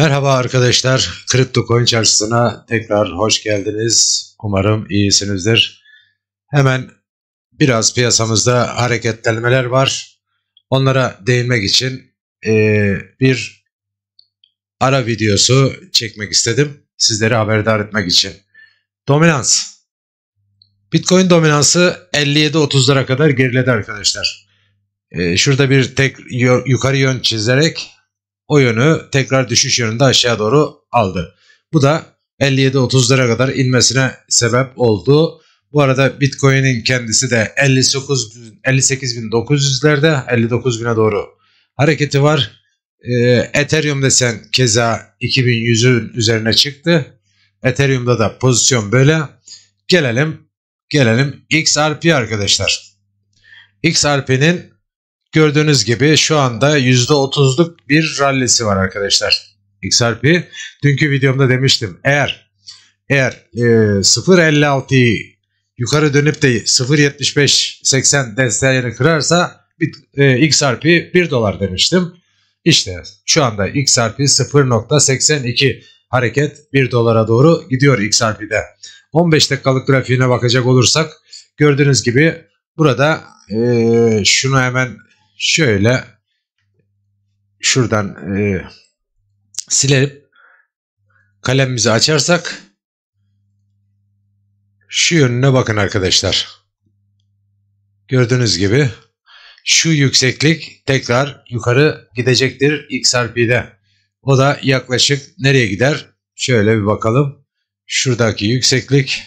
Merhaba arkadaşlar, Kripto Coin Çarşısı'na tekrar hoş geldiniz. Umarım iyisinizdir. Hemen biraz piyasamızda hareketlenmeler var. Onlara değinmek için e, bir ara videosu çekmek istedim. Sizleri haberdar etmek için. Dominans. Bitcoin dominansı 57-30'lara kadar geriledi arkadaşlar. E, şurada bir tek yukarı yön çizerek o yönü tekrar düşüş yönünde aşağı doğru aldı. Bu da 57-30'lara kadar inmesine sebep oldu. Bu arada Bitcoin'in kendisi de 59 58.900'lerde 59.000'e doğru hareketi var. Ee, Ethereum desen keza 2100'ün üzerine çıktı. Ethereum'da da pozisyon böyle. Gelelim gelelim XRP arkadaşlar. XRP'nin Gördüğünüz gibi şu anda %30'luk bir rallisi var arkadaşlar. XRP dünkü videomda demiştim eğer eğer e, 0.56'yı yukarı dönüp de 0.75-80 desteğini kırarsa e, XRP 1 dolar demiştim. İşte şu anda XRP 0.82 hareket 1 dolara doğru gidiyor XRP'de. 15 dakikalık grafiğine bakacak olursak gördüğünüz gibi burada e, şunu hemen şöyle şuradan e, silip kalemimizi açarsak şu yönüne bakın arkadaşlar. Gördüğünüz gibi şu yükseklik tekrar yukarı gidecektir XRP'de. O da yaklaşık nereye gider? Şöyle bir bakalım. Şuradaki yükseklik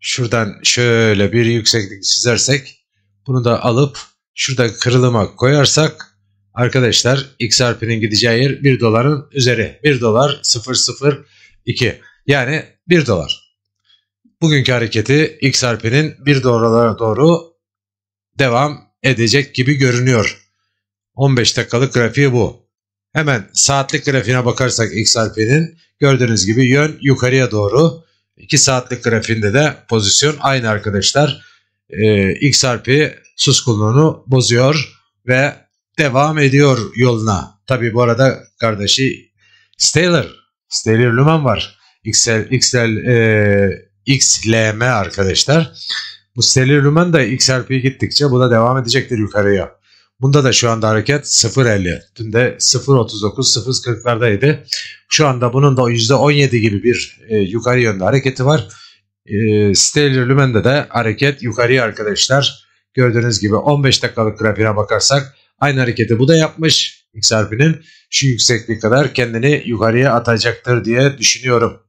şuradan şöyle bir yükseklik çizersek bunu da alıp şurada kırılıma koyarsak arkadaşlar XRP'nin gideceği yer 1 doların üzeri. 1 dolar 002 yani 1 dolar. Bugünkü hareketi XRP'nin 1 dolara doğru devam edecek gibi görünüyor. 15 dakikalık grafiği bu. Hemen saatlik grafiğine bakarsak XRP'nin gördüğünüz gibi yön yukarıya doğru. 2 saatlik grafiğinde de pozisyon aynı arkadaşlar e, X suskunluğunu bozuyor ve devam ediyor yoluna. Tabi bu arada kardeşi Stellar, Stellar Lumen var. XL, XL, e, XLM arkadaşlar. Bu Stellar Lumen de XRP gittikçe bu da devam edecektir yukarıya. Bunda da şu anda hareket 0.50. Dün de 0.39, 0.40'lardaydı. Şu anda bunun da %17 gibi bir e, yukarı yönlü hareketi var. Stellar ee, Stelio Lümen'de de hareket yukarıya arkadaşlar. Gördüğünüz gibi 15 dakikalık grafiğine bakarsak aynı hareketi bu da yapmış. XRP'nin şu yükseklik kadar kendini yukarıya atacaktır diye düşünüyorum.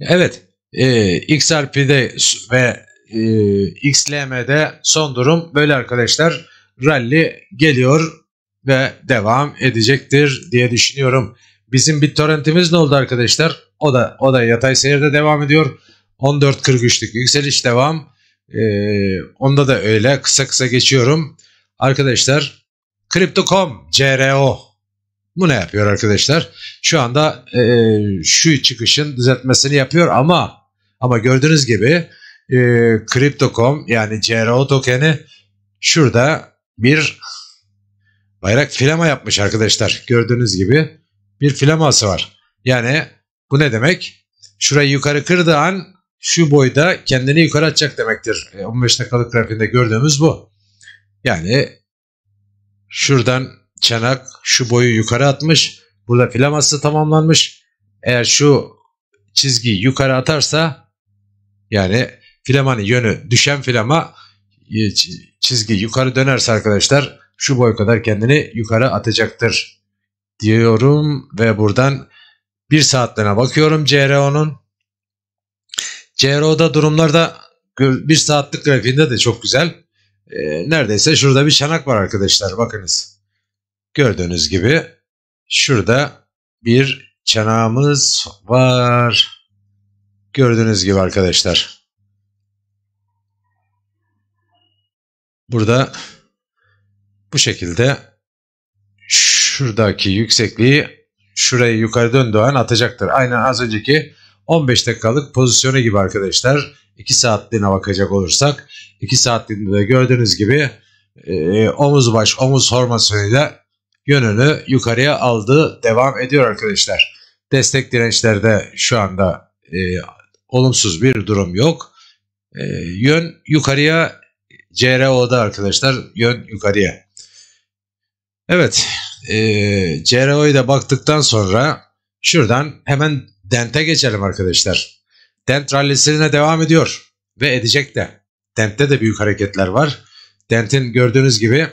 Evet e, XRP'de ve e, XLM'de son durum böyle arkadaşlar. Rally geliyor ve devam edecektir diye düşünüyorum. Bizim torrentimiz ne oldu arkadaşlar? O da o da yatay seyirde devam ediyor. 14.43'lük yükseliş devam. Ee, onda da öyle kısa kısa geçiyorum. Arkadaşlar Crypto.com CRO bu ne yapıyor arkadaşlar? Şu anda e, şu çıkışın düzeltmesini yapıyor ama ama gördüğünüz gibi e, Crypto.com yani CRO tokeni şurada bir bayrak filama yapmış arkadaşlar. Gördüğünüz gibi bir filaması var. Yani bu ne demek? Şurayı yukarı kırdığı an şu boyda kendini yukarı atacak demektir. 15 e, dakikalık grafiğinde gördüğümüz bu. Yani şuradan çanak şu boyu yukarı atmış. Burada filaması tamamlanmış. Eğer şu çizgiyi yukarı atarsa yani filamanın yönü düşen filama e, çizgi yukarı dönerse arkadaşlar şu boy kadar kendini yukarı atacaktır diyorum ve buradan bir saatlerine bakıyorum CRO'nun CRO'da durumlar da bir saatlik grafiğinde de çok güzel. E, neredeyse şurada bir çanak var arkadaşlar bakınız. Gördüğünüz gibi şurada bir çanağımız var. Gördüğünüz gibi arkadaşlar. Burada bu şekilde şuradaki yüksekliği şurayı yukarı döndüğü an atacaktır. Aynen az önceki 15 dakikalık pozisyonu gibi arkadaşlar. 2 saatliğine bakacak olursak 2 saatliğinde de gördüğünüz gibi e, omuz baş omuz formasyonuyla yönünü yukarıya aldı devam ediyor arkadaşlar. Destek dirençlerde şu anda e, olumsuz bir durum yok. E, yön yukarıya CRO'da arkadaşlar yön yukarıya. Evet e, CRO'ya da baktıktan sonra şuradan hemen Dente geçelim arkadaşlar. Dent rallisine devam ediyor ve edecek de. Dent'te de büyük hareketler var. Dent'in gördüğünüz gibi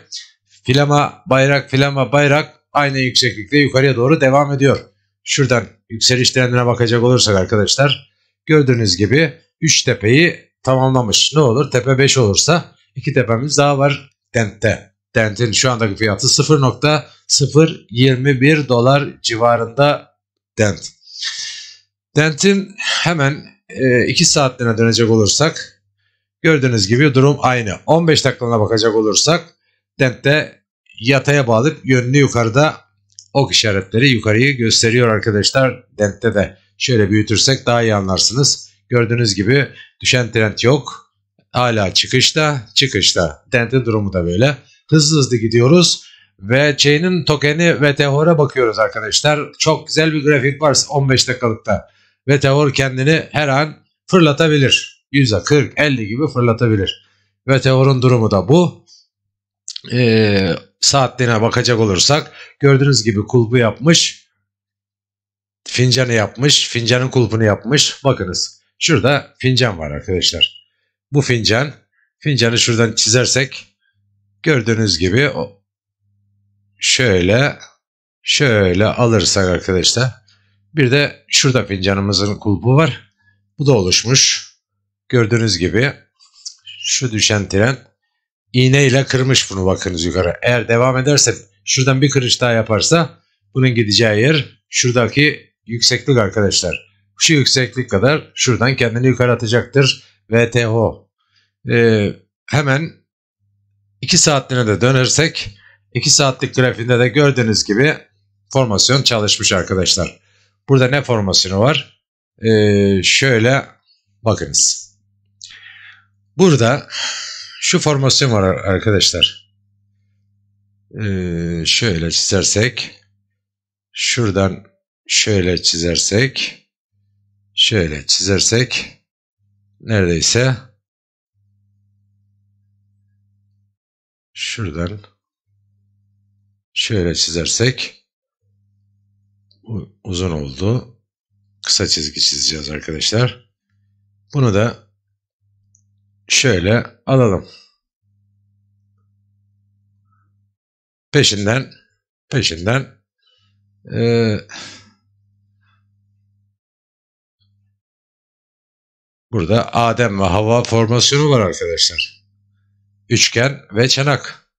filama bayrak filama bayrak aynı yükseklikte yukarıya doğru devam ediyor. Şuradan yükseliş trendine bakacak olursak arkadaşlar gördüğünüz gibi 3 tepeyi tamamlamış. Ne olur tepe 5 olursa 2 tepemiz daha var Dent'te. Dent'in şu andaki fiyatı 0.021 dolar civarında Dent. Dentin hemen 2 e, saatlerine dönecek olursak gördüğünüz gibi durum aynı. 15 dakikalığına bakacak olursak dentte yataya bağlayıp yönünü yukarıda ok işaretleri yukarıyı gösteriyor arkadaşlar. Dentte de şöyle büyütürsek daha iyi anlarsınız. Gördüğünüz gibi düşen trend yok. Hala çıkışta, çıkışta. Dentin durumu da böyle. Hızlı hızlı gidiyoruz. Ve chain'in tokeni ve tehora bakıyoruz arkadaşlar. Çok güzel bir grafik var 15 dakikalıkta. Meteor kendini her an fırlatabilir. %40-50 gibi fırlatabilir. Meteorun durumu da bu. Ee, saatliğine bakacak olursak gördüğünüz gibi kulbu yapmış. Fincanı yapmış. Fincanın kulpunu yapmış. Bakınız şurada fincan var arkadaşlar. Bu fincan. Fincanı şuradan çizersek gördüğünüz gibi şöyle şöyle alırsak arkadaşlar bir de şurada fincanımızın kulpu var. Bu da oluşmuş. Gördüğünüz gibi şu düşen tren iğneyle kırmış bunu bakınız yukarı. Eğer devam ederse şuradan bir kırış daha yaparsa bunun gideceği yer şuradaki yükseklik arkadaşlar. Şu yükseklik kadar şuradan kendini yukarı atacaktır. VTO. Ee, hemen 2 saatliğine de dönersek 2 saatlik grafiğinde de gördüğünüz gibi formasyon çalışmış arkadaşlar. Burada ne formasyonu var? Ee, şöyle bakınız. Burada şu formasyon var arkadaşlar. Ee, şöyle çizersek. Şuradan şöyle çizersek. Şöyle çizersek. Neredeyse. Şuradan şöyle çizersek uzun oldu. Kısa çizgi çizeceğiz arkadaşlar. Bunu da şöyle alalım. Peşinden peşinden e, burada Adem ve Havva formasyonu var arkadaşlar. Üçgen ve çanak.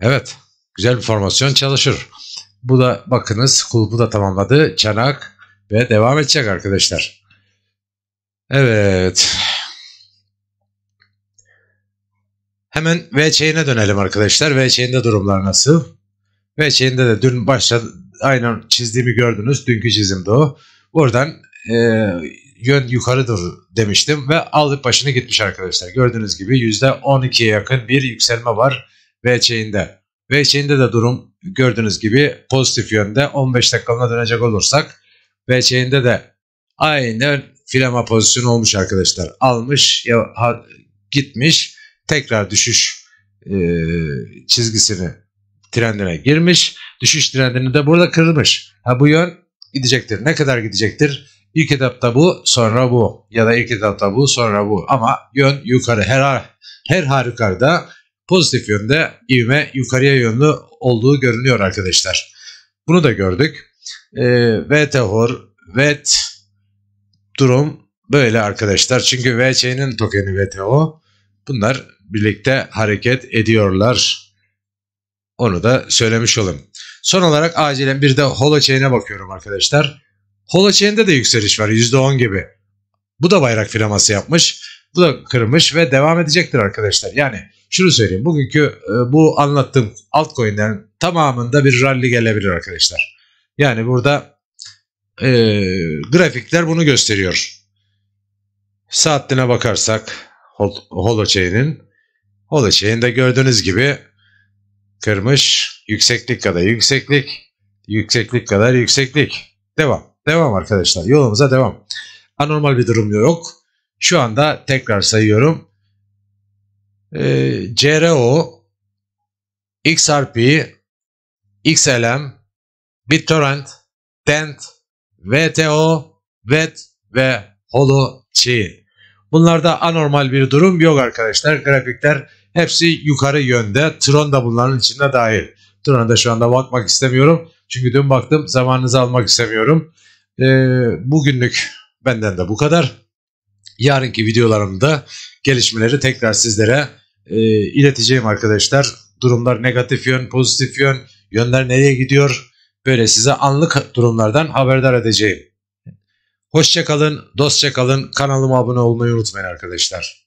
Evet. Güzel bir formasyon çalışır. Bu da bakınız kulbu da tamamladı. Çanak ve devam edecek arkadaşlar. Evet. Hemen V chain'e dönelim arkadaşlar. V chain'de durumlar nasıl? V chain'de de dün başladı. Aynen çizdiğimi gördünüz. Dünkü çizimdi o. Buradan e, yön yukarı doğru demiştim ve aldık başını gitmiş arkadaşlar. Gördüğünüz gibi %12'ye yakın bir yükselme var V chain'de. V chain'de de durum gördüğünüz gibi pozitif yönde 15 dakikalığına dönecek olursak BC'inde de aynen filama pozisyonu olmuş arkadaşlar. Almış ya ha, gitmiş tekrar düşüş e, çizgisini trendine girmiş. Düşüş trendini de burada kırmış. Ha bu yön gidecektir. Ne kadar gidecektir? İlk etapta bu, sonra bu ya da ilk etapta bu, sonra bu ama yön yukarı her her harikarda pozitif yönde ivme yukarıya yönlü olduğu görünüyor arkadaşlar. Bunu da gördük. Ee, e, ve vet durum böyle arkadaşlar. Çünkü VC'nin tokeni VTO. Bunlar birlikte hareket ediyorlar. Onu da söylemiş olayım. Son olarak acilen bir de holochain'e bakıyorum arkadaşlar. Holochain'de de yükseliş var %10 gibi. Bu da bayrak filaması yapmış. Bu da kırmış ve devam edecektir arkadaşlar. Yani şunu söyleyeyim. Bugünkü e, bu anlattığım altcoin'lerin tamamında bir rally gelebilir arkadaşlar. Yani burada e, grafikler bunu gösteriyor. Saatline bakarsak Holochain'in Holochain'de gördüğünüz gibi kırmış yükseklik kadar yükseklik yükseklik kadar yükseklik. Devam. Devam arkadaşlar. Yolumuza devam. Anormal bir durum yok. Şu anda tekrar sayıyorum. Ee, e, CRO, XRP, XLM, BitTorrent, TENT, VTO, VET ve HoloChi. Bunlarda anormal bir durum yok arkadaşlar. Grafikler hepsi yukarı yönde. Tron da bunların içinde dahil. Tron'a da şu anda bakmak istemiyorum. Çünkü dün baktım zamanınızı almak istemiyorum. E, bugünlük benden de bu kadar. Yarınki videolarımda gelişmeleri tekrar sizlere e, ileteceğim arkadaşlar. Durumlar negatif yön, pozitif yön, yönler nereye gidiyor? Böyle size anlık durumlardan haberdar edeceğim. Hoşçakalın, dostça kalın. Kanalıma abone olmayı unutmayın arkadaşlar.